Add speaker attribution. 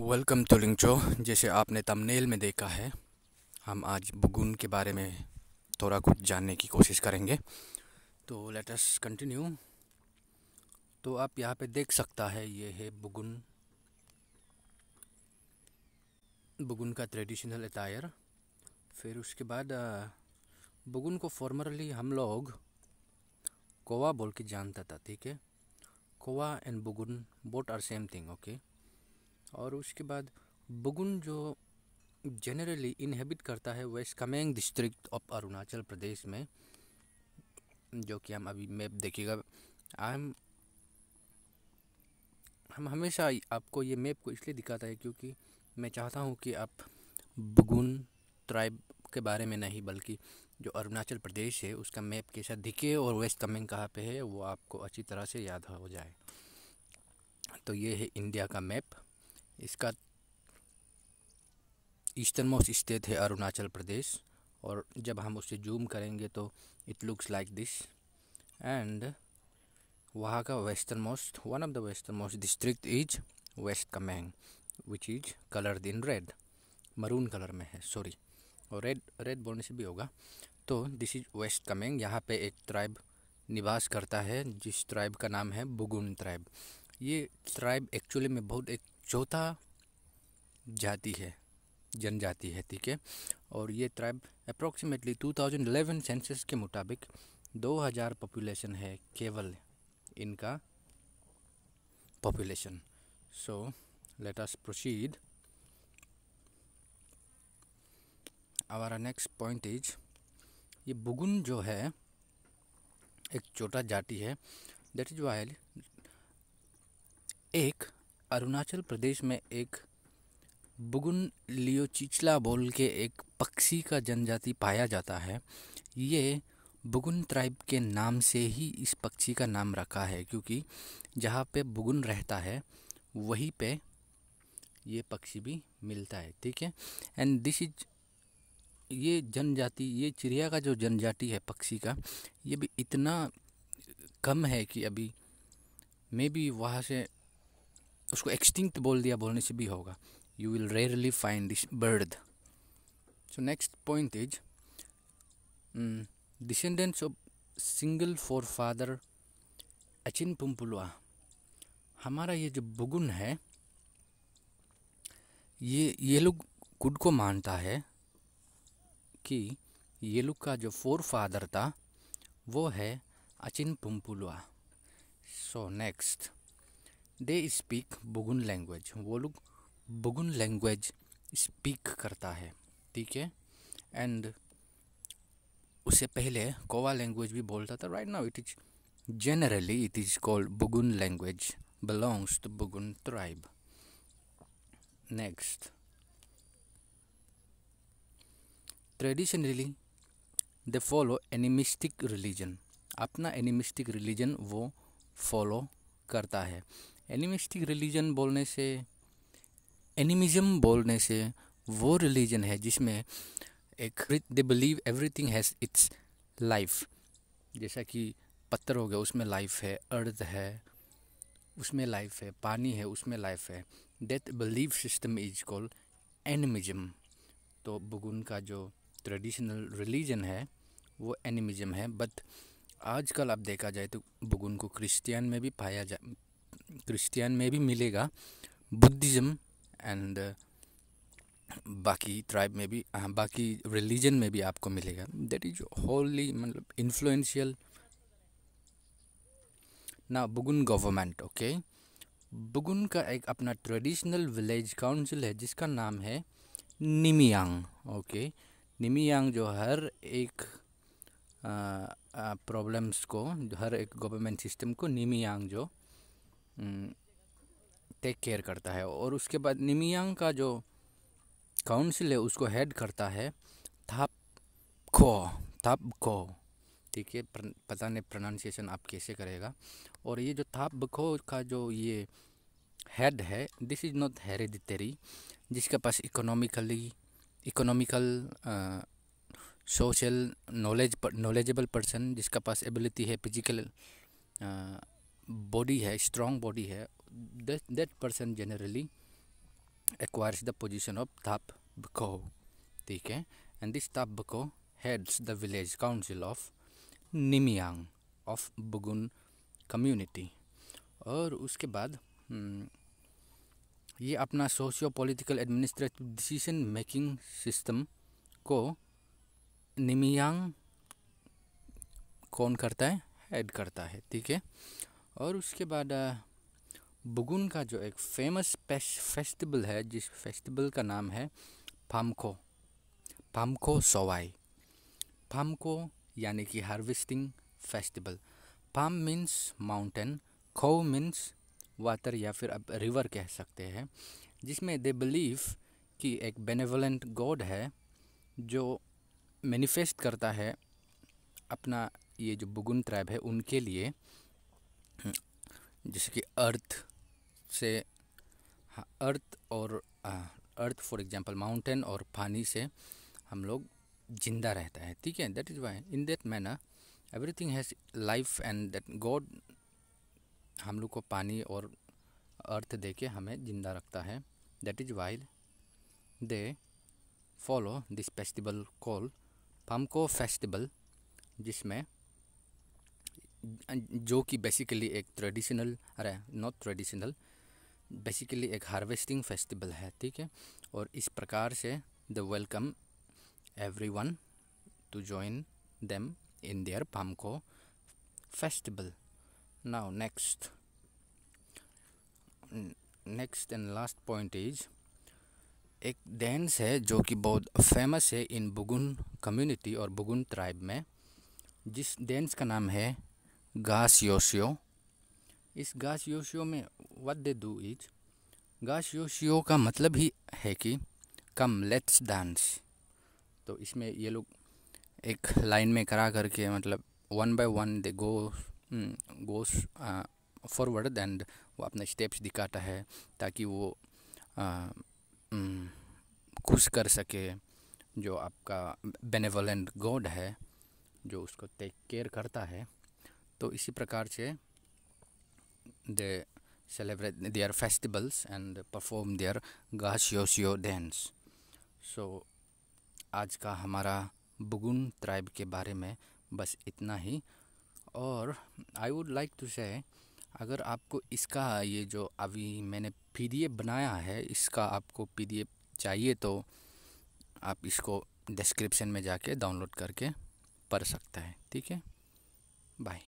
Speaker 1: Welcome to लिंगचो जैसे आपने thumbnail में देखा है हम आज बुगुन के बारे में थोड़ा कुछ जानने की कोशिश करेंगे तो लेटस कंटिन्यू तो आप यहाँ पे देख सकता है ये है बुगुन बुगुन का ट्रेडिशनल अटायर फिर उसके बाद बुगुन को फॉर्मरली हम लोग कोवा बोल के जानता था ठीक है Khowa and Bugun both are same thing okay okay? और उसके बाद बुगुन जो जनरली इनहेबिट करता है West Kameng district of Arunachal Pradesh में जो कि हम अभी मैप देखिएगा आई एम हम हमेशा आपको ये मैप को इसलिए दिखाता है क्योंकि मैं चाहता हूँ कि आप बुगुन ट्राइब के बारे में नहीं बल्कि जो अरुणाचल प्रदेश है उसका मैप कैसा दिखे और वेस्ट कमेंग कहाँ पे है वो आपको अच्छी तरह से याद हो जाए तो ये है इंडिया का मैप इसका ईस्टर्न मोस्ट स्टेट है अरुणाचल प्रदेश और जब हम उसे जूम करेंगे तो it looks like this and वहाँ का western most one of the western most district is West Kameng which is colour in red maroon colour में है सॉरी और रेड रेड बोलने से भी होगा तो दिस इज वेस्ट कमेंग यहाँ पे एक ट्राइब निवास करता है जिस ट्राइब का नाम है बुगुन ट्राइब ये ट्राइब एक्चुअली में बहुत एक चौथा जाति है जनजाति है ठीक है और ये ट्राइब अप्रोक्सीमेटली 2011 सेंसस के मुताबिक 2000 पॉपुलेशन है केवल इनका population so let us proceed आवारा नेक्स्ट पॉइंट इज ये बुगुन जो है एक छोटा जाति है दैट इज वाइल एक अरुणाचल प्रदेश में एक बुगुन लियोचिचला बोल के एक पक्षी का जनजाति पाया जाता है ये बुगुन ट्राइब के नाम से ही इस पक्षी का नाम रखा है क्योंकि जहाँ पे बुगुन रहता है वहीं पे ये पक्षी भी मिलता है ठीक है एंड दिस इज ये जनजाति ये चिड़िया का जो जनजाति है पक्षी का ये भी इतना कम है कि अभी मे बी वहाँ से उसको एक्सटिंक्ट बोल दिया बोलने से भी होगा you will rarely find this bird so next point is descendants of single forefather Achin Pumpulwa हमारा ये जो बुगुन है ये ये लोग खुद को मानता है कि ये लोग का जो फोर फादर था वो है Achin Pumpulwa so next they speak Bugun language वो लोग बुगुन लैंग्वेज स्पीक करता है ठीक है एंड उससे पहले कोवा लैंग्वेज भी बोलता था right now it is generally it is called Bugun language belongs to Bugun tribe next traditionally they follow animistic religion अपना एनिमिस्टिक रिलीजन वो फॉलो करता है एनिमिस्टिक रिलीजन बोलने से एनिमिज़म बोलने से वो रिलीजन है जिसमें एक they believe everything has its life जैसा कि पत्थर हो गया उसमें लाइफ है अर्थ है उसमें लाइफ है पानी है उसमें लाइफ है death believe system is called animism तो बुगुन का जो ट्रेडिशनल रिलीजन है वो एनिमिज़म है बट आजकल आप देखा जाए तो बुगुन को क्रिश्चियन में भी पाया जा क्रिश्चियन में भी मिलेगा बुद्धिज़्म एंड बाकी ट्राइब में भी हाँ, बाकी रिलीजन में भी आपको मिलेगा दैट इज होली मतलब इन्फ्लुएंशियल ना बुगुन गवर्नमेंट ओके बुगुन का एक अपना ट्रेडिशनल विलेज काउंसिल है जिसका नाम है निमियांग ओके निमियांग जो हर एक प्रॉब्लम्स को हर एक गवर्नमेंट सिस्टम को निमियांग जो टेक हम्म, केयर करता है और उसके बाद निमियांग का जो काउंसिल है उसको हेड करता है थाप खो थाप खो ठीक है पता नहीं प्रोनाउंसिएशन आप कैसे करेगा और ये जो थाप खो का जो ये हेड है दिस इज़ नॉट हेरिडिटरी जिसके पास economically economical social knowledge knowledgeable person जिसका पास एबिलिटी है फिजिकल बॉडी है स्ट्रॉन्ग बॉडी है that person generally acquires the position of Thap Bako ठीक है and this Thap Bako heads the village council of Nimiyang of Bugun community और उसके बाद हम्म, ये अपना socio political administrative decision making system को निमियांग कौन करता है हेड करता है ठीक है और उसके बाद बुगुन का जो एक फेमस फेस्टिवल है जिस फेस्टिवल का नाम है पामको पामको सोवाई पामको यानी कि हार्वेस्टिंग फेस्टिवल पाम मीन्स माउंटेन खो मीन्स वाटर या फिर अब रिवर कह सकते हैं जिसमें दे बिलीव कि एक बेनेवलेंट गॉड है जो मैनिफेस्ट करता है अपना ये जो बुगुन ट्राइब है उनके लिए जैसे कि अर्थ से हाँ, अर्थ और हाँ, अर्थ फॉर एग्जांपल माउंटेन और पानी से हम लोग जिंदा रहता है ठीक है that is why in that manner everything has life and that god हम लोग को पानी और अर्थ दे के हमें जिंदा रखता है that is why they follow this festival call Pamko festival जिसमें अं, जो कि बेसिकली एक ट्रेडिशनल अरे नॉट ट्रेडिशनल बेसिकली एक हार्वेस्टिंग फेस्टिवल है ठीक है और इस प्रकार से they welcome everyone to join them in their Pamko festival now next next and last point is एक डांस है जो कि बहुत फेमस है इन बुगुन कम्युनिटी और बुगुन ट्राइब में जिस डांस का नाम है Gas Yoshio. इस घास योशियो में वट दे डू इज गास योशियो का मतलब ही है कि कम लेट्स डांस तो इसमें ये लोग एक लाइन में करा करके मतलब one by one they go goes forward and वो अपने स्टेप्स दिखाता है ताकि वो uh, hmm, खुश कर सके जो आपका बेनेवलेंट गॉड है जो उसको टेक केयर करता है तो इसी प्रकार से they celebrate festivals and perform perform their गाशियोशियो डेंस सो आज का हमारा बुगुन ट्राइब के बारे में बस इतना ही और आई वुड लाइक टू से अगर आपको इसका ये जो अभी मैंने पी बनाया है इसका आपको पी चाहिए तो आप इसको डिस्क्रिप्शन में जाके डाउनलोड करके पढ़ सकता है ठीक है बाय